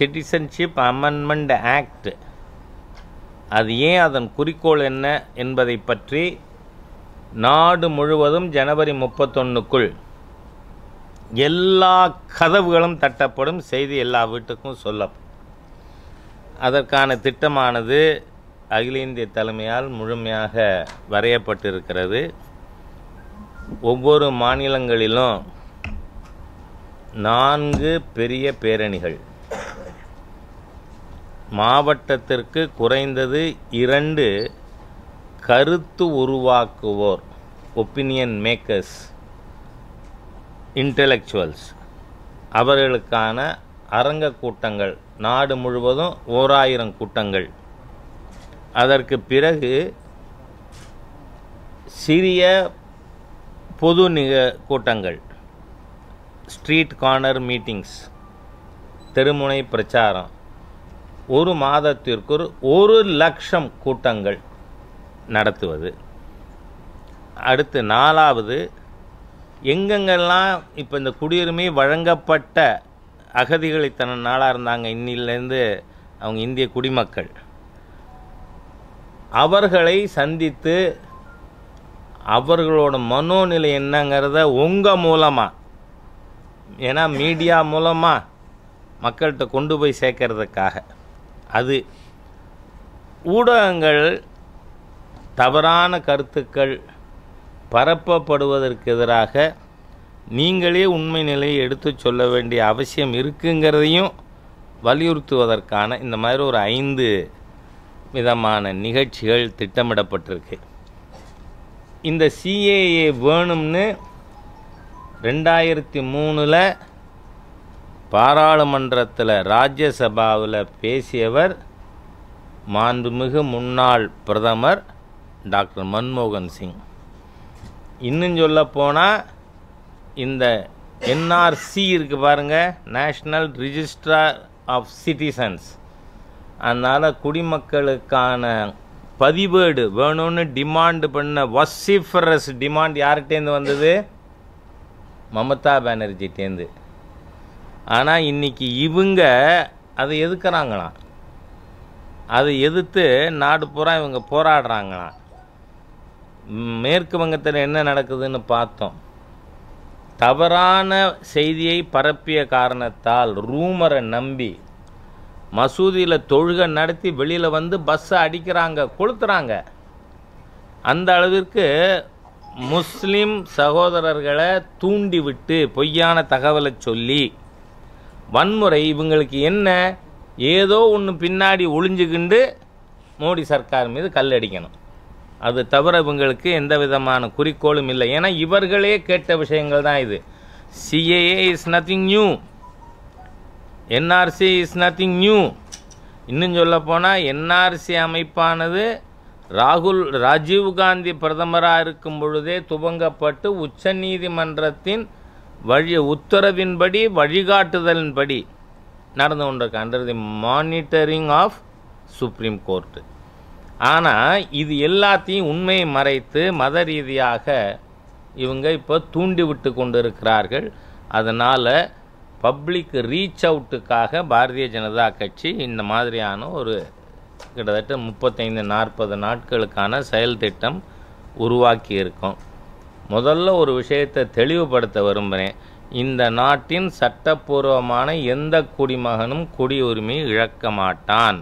citizenship amendment act அது ஏன் அதன் குறிக்கோள் என்ன என்பதை பற்றி நாடு முழுவதும் ஜனவரி முப்பத்தொன்றுக்குள் எல்லா கதவுகளும் தட்டப்படும் செய்தி எல்லா வீட்டுக்கும் சொல்லப்படும் அதற்கான திட்டமானது அகில இந்திய தலைமையால் முழுமையாக வரையப்பட்டிருக்கிறது ஒவ்வொரு மாநிலங்களிலும் நான்கு பெரிய பேரணிகள் மாவட்டத்திற்கு குறைந்தது இரண்டு கருத்து உருவாக்குவோர் ஒப்பீனியன் மேக்கர்ஸ் இன்டலெக்சுவல்ஸ் அவர்களுக்கான அரங்க கூட்டங்கள் நாடு முழுவதும் ஓர் ஆயிரம் கூட்டங்கள் அதற்கு பிறகு சிறிய பொது நிக கூட்டங்கள் ஸ்ட்ரீட் கார்னர் மீட்டிங்ஸ் தெருமுனை பிரச்சாரம் ஒரு மாதத்திற்கு ஒரு லட்சம் கூட்டங்கள் நடத்துவது அடுத்து நாலாவது எங்கெங்கெல்லாம் இப்போ இந்த குடியுரிமை வழங்கப்பட்ட அகதிகள் இத்தனை நாளாக இருந்தாங்க இன்னிலேருந்து அவங்க இந்திய குடிமக்கள் அவர்களை சந்தித்து அவர்களோட மனோநிலை என்னங்கிறத உங்கள் மூலமாக ஏன்னா மீடியா மூலமாக மக்கள்கிட்ட கொண்டு போய் சேர்க்கறதுக்காக அது ஊடகங்கள் தவறான கருத்துக்கள் பரப்பப்படுவதற்கு எதிராக நீங்களே உண்மை நிலையை எடுத்து சொல்ல வேண்டிய அவசியம் இருக்குங்கிறதையும் வலியுறுத்துவதற்கான இந்த மாதிரி ஒரு ஐந்து விதமான நிகழ்ச்சிகள் திட்டமிடப்பட்டிருக்கு இந்த சிஏஏ வேணும்னு ரெண்டாயிரத்தி மூணில் பாராளுமன்றத்தில் ராஜ்யசபாவில் பேசியவர் மாண்புமிகு முன்னாள் பிரதமர் டாக்டர் மன்மோகன் சிங் இன்னும் சொல்லப்போனால் இந்த என்ஆர்சி இருக்குது பாருங்கள் நேஷ்னல் ரிஜிஸ்ட்ரார் ஆஃப் சிட்டிசன்ஸ் அதனால் குடிமக்களுக்கான பதிவேடு வேணும்னு டிமாண்டு பண்ண வசிஃபரஸ் டிமாண்ட் யார்கிட்டேருந்து வந்தது மமதா பானர்ஜிட்டேருந்து ஆனால் இன்றைக்கி இவங்க அதை எதுக்குறாங்களாம் அதை எதிர்த்து நாடு பூரா இவங்க போராடுறாங்களாம் மேற்கு வங்கத்தில் என்ன நடக்குதுன்னு பார்த்தோம் தவறான செய்தியை பரப்பிய காரணத்தால் ரூமரை நம்பி மசூதியில் தொழுகை நடத்தி வெளியில் வந்து பஸ்ஸை அடிக்கிறாங்க கொளுத்துறாங்க அந்த அளவிற்கு முஸ்லீம் சகோதரர்களை தூண்டிவிட்டு பொய்யான தகவலை சொல்லி வன்முறை இவங்களுக்கு என்ன ஏதோ ஒன்று பின்னாடி ஒளிஞ்சுக்கிண்டு மோடி சர்க்கார் மீது கல்லடிக்கணும் அது தவிர இவங்களுக்கு எந்த விதமான குறிக்கோளும் இல்லை ஏன்னா இவர்களே கேட்ட விஷயங்கள் தான் இது CAA is nothing new NRC is nothing new இன்னும் சொல்லப்போனால் என்ஆர்சி அமைப்பானது ராகுல் ராஜீவ்காந்தி பிரதமராக இருக்கும் பொழுதே துவங்கப்பட்டு உச்சநீதிமன்றத்தின் வழி உத்தரவின்படி வழிகாட்டுதலின்படி நடந்து கொண்டிருக்கு under the monitoring of supreme court ஆனால் இது எல்லாத்தையும் உண்மையை மறைத்து மத ரீதியாக இவங்க இப்போ தூண்டி விட்டு கொண்டிருக்கிறார்கள் அதனால் பப்ளிக் ரீச் அவுட்டுக்காக பாரதிய ஜனதா கட்சி இந்த மாதிரியான ஒரு கிட்டத்தட்ட முப்பத்தைந்து நாற்பது நாட்களுக்கான செயல் திட்டம் உருவாக்கி இருக்கும் முதல்ல ஒரு விஷயத்தை தெளிவுபடுத்த விரும்புகிறேன் இந்த நாட்டின் சட்டப்பூர்வமான எந்த குடிமகனும் குடியுரிமை இழக்க மாட்டான்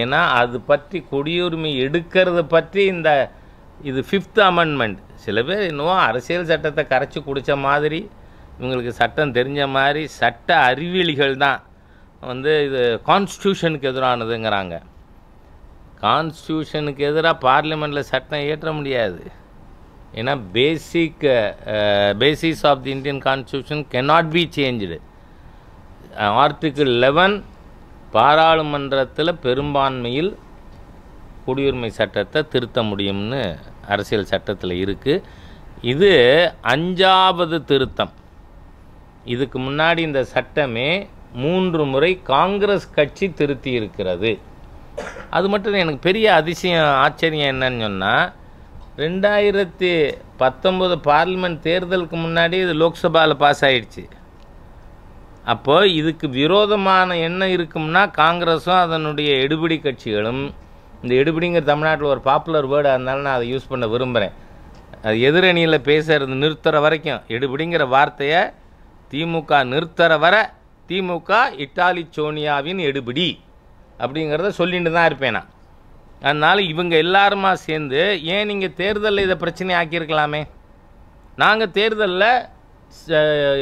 ஏன்னா அது பற்றி குடியுரிமை எடுக்கிறது பற்றி இந்த இது ஃபிஃப்த் அமெண்ட்மெண்ட் சில பேர் இன்னும் அரசியல் சட்டத்தை கரைச்சி குடித்த மாதிரி இவங்களுக்கு சட்டம் தெரிஞ்ச மாதிரி சட்ட அறிவியலிகள் தான் வந்து இது கான்ஸ்டியூஷனுக்கு எதிரானதுங்கிறாங்க கான்ஸ்டியூஷனுக்கு எதிராக பார்லிமெண்ட்டில் சட்டம் இயற்ற முடியாது ஏன்னா basic basis of the Indian constitution cannot be changed article eleven பாராளுமன்றத்தில் பெரும்பான்மையில் குடியுரிமை சட்டத்தை திருத்த முடியும்னு அரசியல் சட்டத்தில் இருக்குது இது அஞ்சாவது திருத்தம் இதுக்கு முன்னாடி இந்த சட்டமே மூன்று முறை காங்கிரஸ் கட்சி திருத்தி இருக்கிறது அது மட்டும் எனக்கு பெரிய அதிசயம் ஆச்சரியம் என்னன்னு சொன்னால் ரெண்டாயிரத்தி பத்தொம்போது பார்லிமெண்ட் தேர்தலுக்கு முன்னாடி இது லோக்சபாவில் பாஸ் ஆகிடுச்சு அப்போது இதுக்கு விரோதமான என்ன இருக்கும்னா காங்கிரஸும் அதனுடைய எடுபிடி கட்சிகளும் இந்த எடுபிடிங்கிற தமிழ்நாட்டில் ஒரு பாப்புலர் வேர்டாக இருந்தாலும் நான் அதை யூஸ் பண்ண விரும்புகிறேன் அது எதிரணியில் பேசுகிறது நிறுத்துகிற வரைக்கும் எடுபிடிங்கிற வார்த்தையை திமுக நிறுத்துகிற வர திமுக இட்டாலி சோனியாவின் எடுபிடி அப்படிங்கிறத சொல்லிட்டு தான் இருப்பேன் நான் அதனால் இவங்க எல்லாருமா சேர்ந்து ஏன் நீங்கள் தேர்தலில் இதை பிரச்சனை ஆக்கியிருக்கலாமே நாங்கள் தேர்தலில்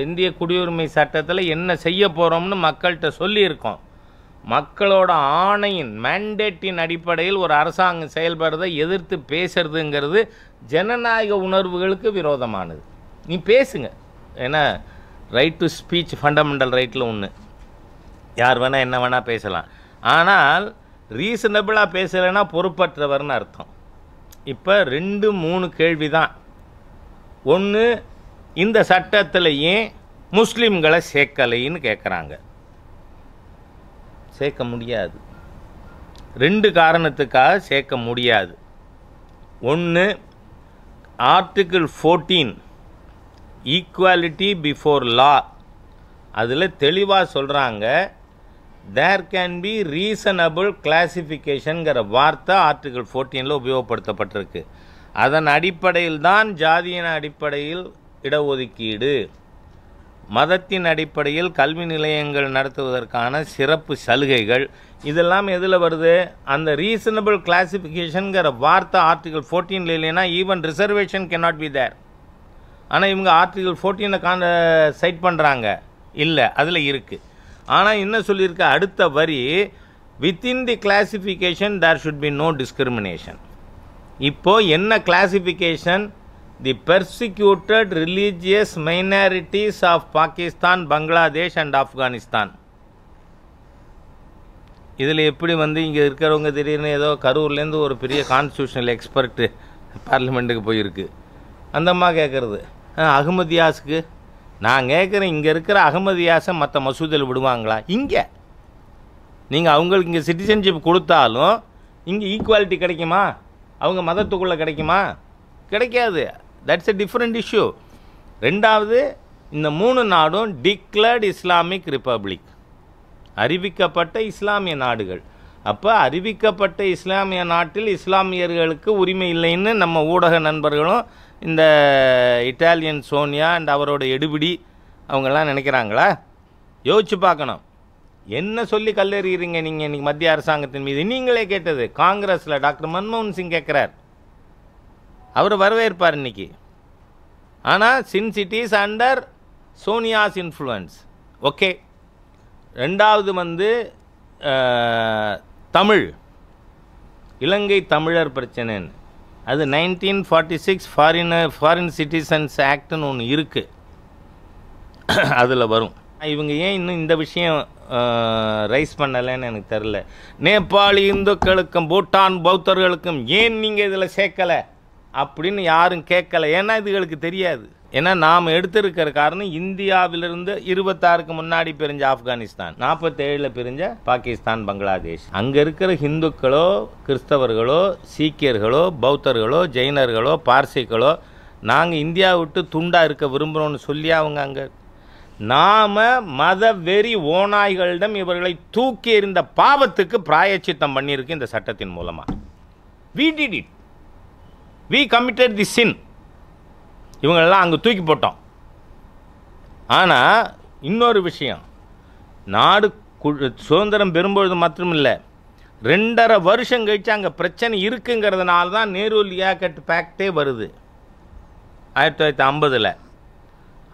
இந்திய குடியுரிமை சட்டத்தில் என்ன செய்ய போகிறோம்னு மக்கள்கிட்ட சொல்லியிருக்கோம் மக்களோட ஆணையின் மேண்டேட்டின் அடிப்படையில் ஒரு அரசாங்கம் செயல்படுறதை எதிர்த்து பேசுறதுங்கிறது ஜனநாயக உணர்வுகளுக்கு விரோதமானது நீ பேசுங்க ஏன்னா ரைட் டு ஸ்பீச் ஃபண்டமெண்டல் ரைட்டில் ஒன்று யார் வேணால் என்ன வேணால் பேசலாம் ஆனால் ரீசனபிளாக பேசலைன்னா பொறுப்பற்றவர்னு அர்த்தம் இப்போ ரெண்டு மூணு கேள்வி தான் ஒன்று இந்த சட்டத்தில் ஏன் முஸ்லீம்களை சேர்க்கலைன்னு கேட்குறாங்க சேர்க்க முடியாது ரெண்டு காரணத்துக்காக சேர்க்க முடியாது ஒன்று article fourteen equality before law அதில் தெளிவாக சொல்கிறாங்க தேர் கேன் பி ரீசனபிள் கிளாசிஃபிகேஷனுங்கிற வார்த்தை ஆர்டிகல் ஃபோர்டீனில் உபயோகப்படுத்தப்பட்டிருக்கு அதன் அடிப்படையில் தான் ஜாதியின் அடிப்படையில் இடஒதுக்கீடு மதத்தின் அடிப்படையில் கல்வி நிலையங்கள் நடத்துவதற்கான சிறப்பு சலுகைகள் இதெல்லாம் எதில் வருது அந்த ரீசனபிள் கிளாசிஃபிகேஷனுங்கிற வார்த்தை ஆர்டிகல் ஃபோர்டீனில் இல்லைன்னா even reservation not be there ஆனால் இவங்க ஆர்டிகல் ஃபோர்டீனை காண்ட சைட் பண்ணுறாங்க இல்லை அதில் இருக்குது ஆனால் என்ன சொல்லியிருக்க அடுத்த வரி within the classification there should be no discrimination இப்போது என்ன classification the persecuted religious minorities of Pakistan Bangladesh and Afghanistan இதில் எப்படி வந்து இங்கே இருக்கிறவங்க திடீர்னு ஏதோ கரூர்லேருந்து ஒரு பெரிய கான்ஸ்டியூஷனல் எக்ஸ்பர்ட்டு பார்லிமெண்ட்டுக்கு போயிருக்கு அந்தம்மா கேட்குறது அகமதியாஸுக்கு நான் கேட்குறேன் இங்கே இருக்கிற அகமதியாசை மற்ற மசூதியில் விடுவாங்களா இங்கே நீங்கள் அவங்களுக்கு இங்கே சிட்டிசன்ஷிப் கொடுத்தாலும் இங்கே ஈக்குவாலிட்டி கிடைக்குமா அவங்க மதத்துக்குள்ளே கிடைக்குமா கிடைக்காது தட்ஸ் எ டிஃப்ரெண்ட் இஷ்யூ ரெண்டாவது இந்த மூணு நாடும் டிக்ளர்டு இஸ்லாமிக் ரிப்பப்ளிக் அறிவிக்கப்பட்ட இஸ்லாமிய நாடுகள் அப்போ அறிவிக்கப்பட்ட இஸ்லாமிய நாட்டில் இஸ்லாமியர்களுக்கு உரிமை இல்லைன்னு நம்ம ஊடக நண்பர்களும் இந்த இட்டாலியன் சோனியா அண்ட் அவரோட எடுபிடி அவங்கெல்லாம் நினைக்கிறாங்களா யோசிச்சு பார்க்கணும் என்ன சொல்லி கல்லறிகிறீங்க நீங்கள் இன்றைக்கி மத்திய அரசாங்கத்தின் மீது நீங்களே கேட்டது காங்கிரஸில் டாக்டர் மன்மோகன் சிங் கேட்குறார் அவர் வரவேற்பார் இன்றைக்கி ஆனால் sin cities under Sonia's influence okay ரெண்டாவது வந்து தமிழ் இலங்கை தமிழர் பிரச்சனைன்னு அது nineteen forty six foreign foreign citizens ஆக்ட்னு ஒன்று இருக்குது அதில் வரும் இவங்க ஏன் இன்னும் இந்த விஷயம் ரைஸ் பண்ணலைன்னு எனக்கு தெரில நேபாளி இந்துக்களுக்கும் பூட்டான் பௌத்தர்களுக்கும் ஏன் நீங்கள் இதில் சேர்க்கலை அப்படின்னு யாரும் கேட்கல ஏன்னா இதுகளுக்கு தெரியாது ஏன்னா நாம் எடுத்திருக்கிற காரணம் இந்தியாவிலிருந்து இருபத்தாறுக்கு முன்னாடி பிரிஞ்ச ஆப்கானிஸ்தான் நாற்பத்தேழில் பிரிஞ்ச பாகிஸ்தான் பங்களாதேஷ் அங்கே இருக்கிற ஹிந்துக்களோ கிறிஸ்தவர்களோ சீக்கியர்களோ பௌத்தர்களோ ஜெயினர்களோ பார்சிகளோ நாங்கள் இந்தியா விட்டு துண்டாக இருக்க விரும்புகிறோம்னு சொல்லி அவங்க அங்கே நாம் மத வெறி ஓநாய்களிடம் இவர்களை தூக்கி எறிந்த பாவத்துக்கு பிராயச்சித்தம் பண்ணியிருக்கு இந்த சட்டத்தின் மூலமாக we did it we committed the sin இவங்களெல்லாம் அங்கே தூக்கி போட்டோம் ஆனால் இன்னொரு விஷயம் நாடு சுதந்திரம் பெறும்பொழுது மாத்திரம் இல்லை ரெண்டரை வருஷம் கழித்து அங்கே பிரச்சனை இருக்குங்கிறதுனால தான் நேரு லியாக்கட் பேக்டே வருது ஆயிரத்தி தொள்ளாயிரத்தி ஐம்பதில்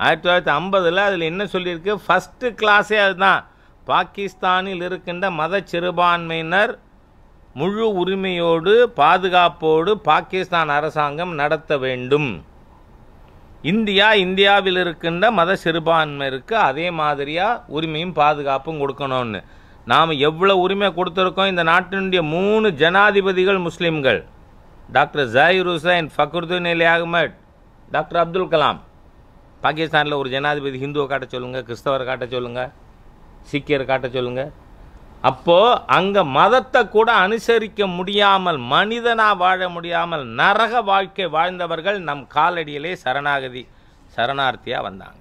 ஆயிரத்தி தொள்ளாயிரத்தி ஐம்பதில் அதில் என்ன சொல்லியிருக்கு ஃபஸ்ட்டு கிளாஸே அதுதான் பாகிஸ்தானில் இருக்கின்ற மத சிறுபான்மையினர் முழு உரிமையோடு பாதுகாப்போடு பாகிஸ்தான் அரசாங்கம் நடத்த வேண்டும் இந்தியா இந்தியாவில் இருக்கின்ற மத சிறுபான்மையிற்கு அதே மாதிரியாக உரிமையும் பாதுகாப்பும் கொடுக்கணும்னு நாம் எவ்வளோ உரிமை கொடுத்துருக்கோம் இந்த நாட்டினுடைய மூணு ஜனாதிபதிகள் முஸ்லீம்கள் டாக்டர் ஜாயிர் ஹுசைன் ஃபக்ருதீன் அலி அகமட் டாக்டர் அப்துல் கலாம் பாகிஸ்தானில் ஒரு ஜனாதிபதி ஹிந்துவை காட்ட சொல்லுங்கள் கிறிஸ்தவரை காட்ட சொல்லுங்கள் சீக்கியரை காட்ட சொல்லுங்கள் அப்போது அங்கே மதத்தை கூட அனுசரிக்க முடியாமல் மனிதனாக வாழ முடியாமல் நரக வாழ்க்கை வாழ்ந்தவர்கள் நம் காலடியிலே சரணாகதி சரணார்த்தியாக வந்தாங்க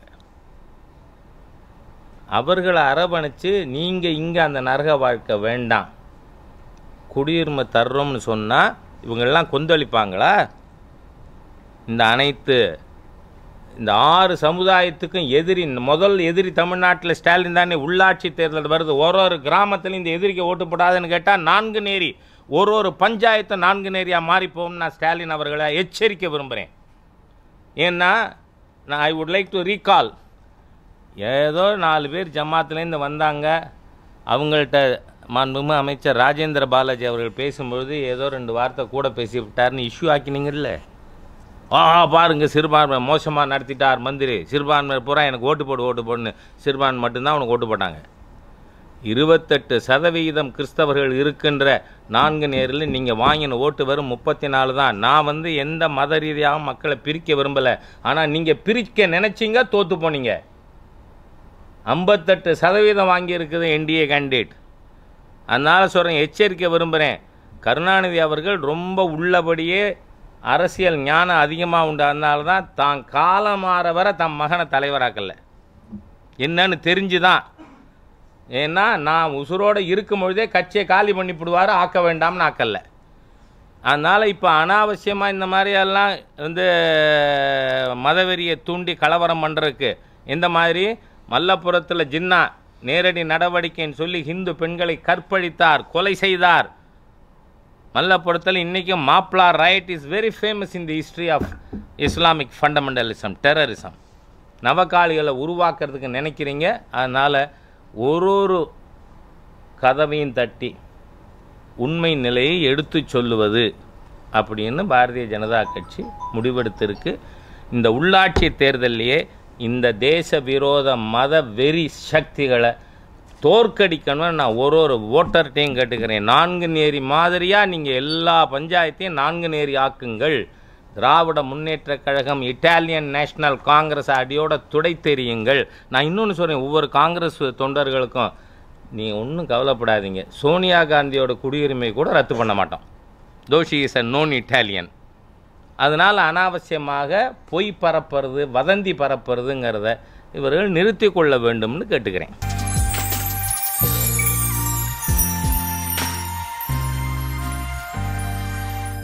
அவர்களை அரவணைச்சு நீங்கள் இங்கே அந்த நரக வாழ்க்கை வேண்டாம் குடியுரிமை தர்றோம்னு சொன்னால் இவங்கெல்லாம் கொந்தளிப்பாங்களா இந்த அனைத்து இந்த ஆறு சமுதாயத்துக்கும் எதிரி முதல் எதிரி தமிழ்நாட்டில் ஸ்டாலின் தானே உள்ளாட்சி தேர்தல் வருது ஒரு ஒரு கிராமத்தில் இந்த எதிரிக்க ஓட்டு போடாதுன்னு கேட்டால் நான்கு நேரி ஒரு ஒரு பஞ்சாயத்தை நான்கு நேரியாக மாறிப்போம் நான் ஸ்டாலின் அவர்களை எச்சரிக்க விரும்புகிறேன் ஏன்னா நான் I would like to recall ஏதோ நாலு பேர் ஜமாத்துலேருந்து வந்தாங்க அவங்கள்ட்ட மாண்புமிகு அமைச்சர் ராஜேந்திர பாலாஜி அவர்கள் பேசும்பொழுது ஏதோ ரெண்டு வார்த்தை கூட பேசிவிட்டார்னு இஷ்யூ ஆக்கினீங்கல்ல ஆ பாருங்க சிறுபான்மை மோசமாக நடத்திட்டார் மந்திரி சிறுபான்மை பூரா எனக்கு ஓட்டு போடு ஓட்டு போடுன்னு சிறுபான்மை மட்டும்தான் அவனுக்கு ஓட்டு போட்டாங்க இருபத்தெட்டு சதவிகிதம் கிறிஸ்தவர்கள் இருக்கின்ற நான்கு நேரில் நீங்கள் வாங்கின ஓட்டு வரும் முப்பத்தி நாலு தான் நான் வந்து எந்த மத ரீதியாகவும் மக்களை பிரிக்க விரும்பலை ஆனால் நீங்கள் பிரிக்க நினச்சிங்க தோற்று போனீங்க ஐம்பத்தெட்டு சதவீதம் வாங்கியிருக்குது என்டிஏ கேண்டிடேட் அதனால் சொல்கிறேன் எச்சரிக்கை விரும்புகிறேன் கருணாநிதி அவர்கள் ரொம்ப உள்ளபடியே அரசியல் ஞானம் அதிகமாக உண்டு தான் தான் காலம் வர தம் மகனை தலைவராக்கல என்னன்னு தெரிஞ்சு தான் ஏன்னா நான் உசுரோடு இருக்கும் பொழுதே கட்சியை காலி பண்ணிவிடுவார் ஆக்க வேண்டாம்னு ஆக்கல்ல அதனால் இப்போ அனாவசியமாக இந்த மாதிரியெல்லாம் வந்து மதவெறியை தூண்டி கலவரம் பண்ணுறதுக்கு இந்த மாதிரி மல்லப்புறத்தில் ஜின்னா நேரடி நடவடிக்கைன்னு சொல்லி ஹிந்து பெண்களை கற்பழித்தார் கொலை செய்தார் மல்ல மல்லபுரத்தில் இன்றைக்கும் Moplah riot is very famous in the history of Islamic fundamentalism terrorism நவகாலிகளை உருவாக்குறதுக்கு நினைக்கிறீங்க அதனால் ஒரு ஒரு கதவையும் தட்டி உண்மை நிலையை எடுத்து சொல்லுவது அப்படின்னு பாரதிய ஜனதா கட்சி முடிவெடுத்திருக்கு இந்த உள்ளாட்சி தேர்தலையே இந்த தேச விரோத மத வெறி சக்திகளை தோற்கடிக்கணும் நான் ஒரு ஒரு ஓட்டர்கிட்டையும் கேட்டுக்கிறேன் நான்கு நேரி மாதிரியாக நீங்கள் எல்லா பஞ்சாயத்தையும் நான்கு நேரி ஆக்குங்கள் Dravida Munnetra Kazhagam Italian National Congress அடியோட துடை தெரியுங்கள் நான் இன்னொன்று சொல்கிறேன் ஒவ்வொரு காங்கிரஸ் தொண்டர்களுக்கும் நீ ஒன்றும் கவலைப்படாதீங்க சோனியா காந்தியோட குடியுரிமை கூட ரத்து பண்ண மாட்டோம் though she is a known Italian அதனால் அனாவசியமாக பொய் பரப்புறது வதந்தி பரப்புறதுங்கிறத இவர்கள் நிறுத்தி கொள்ள வேண்டும்னு கேட்டுக்கிறேன்